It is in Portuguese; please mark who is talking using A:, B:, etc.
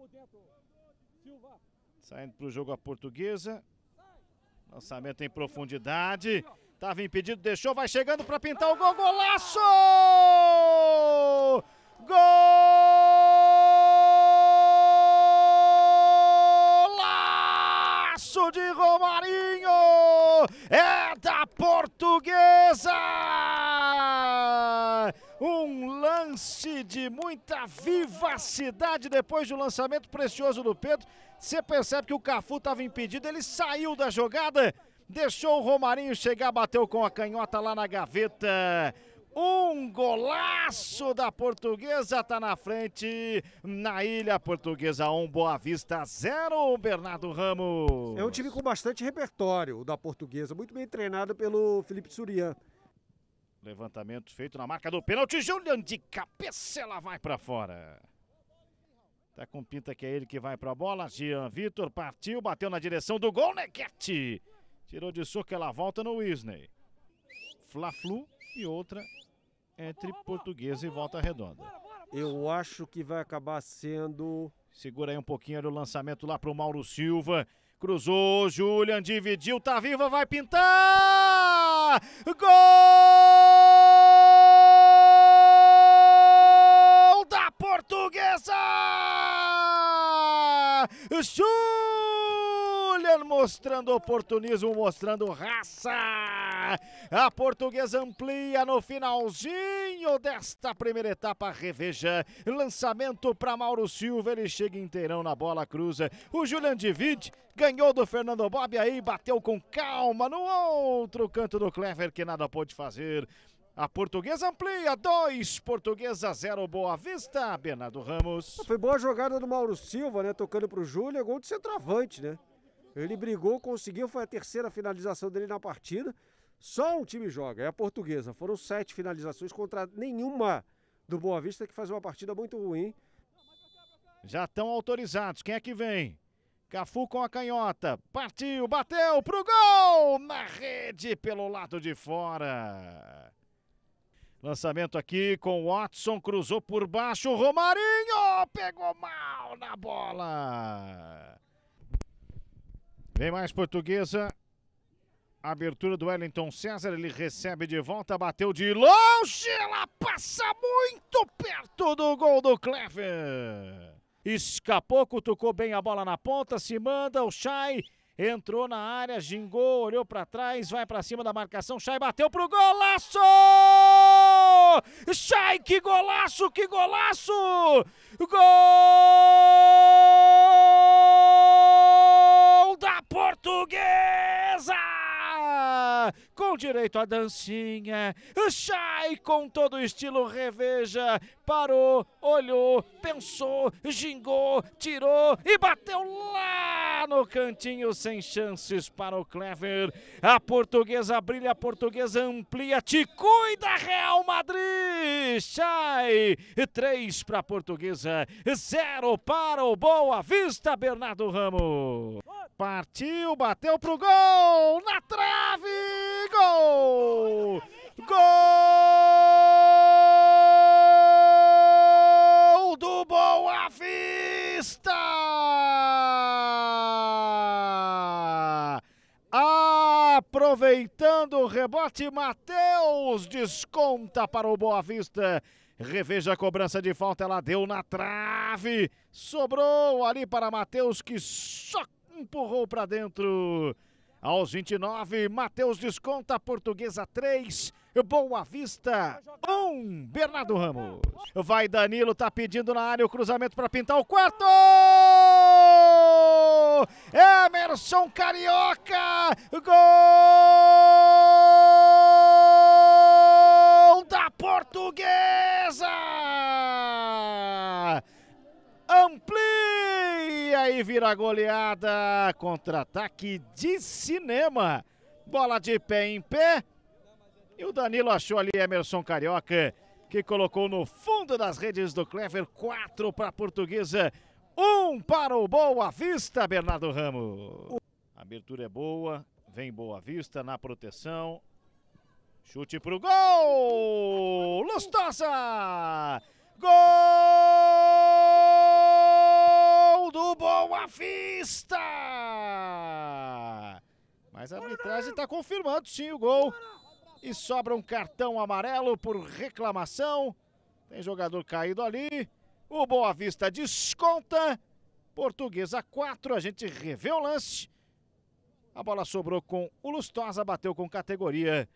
A: por dentro. Silva. Saindo para o jogo a portuguesa. Lançamento em profundidade. Tava impedido, deixou, vai chegando para pintar o gol. Golaço! Golaço de Romarinho! É da portuguesa! lance de muita vivacidade depois do lançamento precioso do Pedro. Você percebe que o Cafu estava impedido, ele saiu da jogada, deixou o Romarinho chegar, bateu com a canhota lá na gaveta. Um golaço da portuguesa está na frente na Ilha Portuguesa 1, um Boa Vista 0, Bernardo Ramos. É um time com bastante repertório da portuguesa, muito bem treinado pelo Felipe Surian. Levantamento feito na marca do pênalti. Julian de cabeça, ela vai para fora. Tá com pinta que é ele que vai para a bola. Jean Vitor partiu, bateu na direção do gol. Neguete tirou de soco, ela volta no Wisney. Fla-Flu e outra entre Portuguesa e Volta Redonda. Eu acho que vai acabar sendo. Segura aí um pouquinho o lançamento lá para o Mauro Silva. Cruzou, Julian dividiu, tá viva, vai pintar! Gol da Portuguesa! Julian mostrando oportunismo, mostrando raça. A Portuguesa amplia no finalzinho finalzinho desta primeira etapa, reveja. Lançamento para Mauro Silva, ele chega inteirão na bola, cruza. O Julian Divid ganhou do Fernando Bob aí, bateu com calma no outro canto do Clever que nada pôde fazer. A portuguesa amplia, 2, portuguesa 0, Boa Vista, Bernardo Ramos. Ah, foi boa jogada do Mauro Silva, né? Tocando para o Júlio, gol de centroavante, né? Ele brigou, conseguiu, foi a terceira finalização dele na partida. Só um time joga, é a portuguesa. Foram sete finalizações contra nenhuma do Boa Vista, que faz uma partida muito ruim. Já estão autorizados. Quem é que vem? Cafu com a canhota. Partiu, bateu pro gol! Na rede, pelo lado de fora. Lançamento aqui com Watson, cruzou por baixo. Romarinho pegou mal na bola. Vem mais portuguesa. Abertura do Wellington César, ele recebe de volta, bateu de longe, ela passa muito perto do gol do Clever. Escapou, cutucou bem a bola na ponta, se manda, o Chay entrou na área, gingou, olhou para trás, vai para cima da marcação, Chay bateu pro golaço! Chay, que golaço, que golaço! Gol! com direito à dancinha. Sai com todo o estilo, reveja, parou, olhou, pensou, gingou, tirou e bateu lá no cantinho sem chances para o Clever. A portuguesa brilha, a portuguesa amplia, te cuida, Real Madrid! Sai! Três para a portuguesa, zero para o Boa Vista, Bernardo Ramos. Partiu, bateu pro gol, na trave! Gol! Gol do Boa Vista! Aproveitando o rebote, Matheus desconta para o Boa Vista. Reveja a cobrança de falta, ela deu na trave. Sobrou ali para Matheus que só empurrou para dentro. Aos 29, Matheus desconta Portuguesa 3, Boa Vista 1, Bernardo Ramos. Vai Danilo, tá pedindo na área o cruzamento para pintar o quarto! Emerson Carioca! Gol! vira goleada. Contra-ataque de cinema. Bola de pé em pé. E o Danilo achou ali Emerson Carioca, que colocou no fundo das redes do Clever. Quatro para a portuguesa, um para o Boa Vista, Bernardo Ramos. A abertura é boa, vem Boa Vista na proteção. Chute para o gol! Lustosa! Gol! Boa Vista! Mas a arbitragem está confirmando sim o gol. E sobra um cartão amarelo por reclamação. Tem jogador caído ali. O Boa Vista desconta. Portuguesa 4, a gente revê o lance. A bola sobrou com o Lustosa, bateu com categoria.